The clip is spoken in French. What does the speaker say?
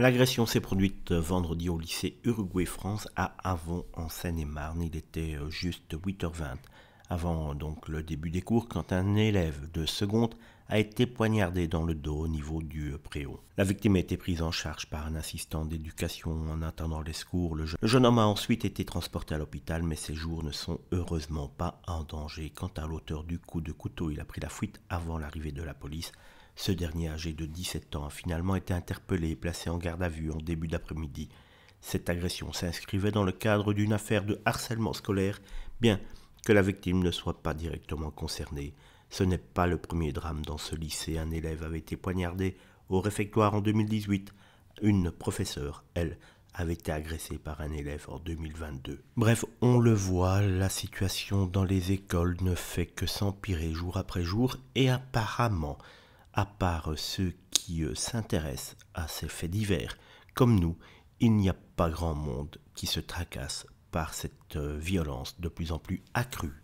L'agression s'est produite vendredi au lycée Uruguay-France à Avon en Seine-et-Marne. Il était euh, juste 8h20. Avant donc le début des cours, quand un élève de seconde a été poignardé dans le dos au niveau du préau. La victime a été prise en charge par un assistant d'éducation en attendant les secours. Le jeune homme a ensuite été transporté à l'hôpital, mais ses jours ne sont heureusement pas en danger. Quant à l'auteur du coup de couteau, il a pris la fuite avant l'arrivée de la police. Ce dernier, âgé de 17 ans, a finalement été interpellé et placé en garde à vue en début d'après-midi. Cette agression s'inscrivait dans le cadre d'une affaire de harcèlement scolaire, bien que la victime ne soit pas directement concernée, ce n'est pas le premier drame dans ce lycée. Un élève avait été poignardé au réfectoire en 2018. Une professeure, elle, avait été agressée par un élève en 2022. Bref, on le voit, la situation dans les écoles ne fait que s'empirer jour après jour et apparemment, à part ceux qui euh, s'intéressent à ces faits divers, comme nous, il n'y a pas grand monde qui se tracasse par cette euh, violence de plus en plus accrue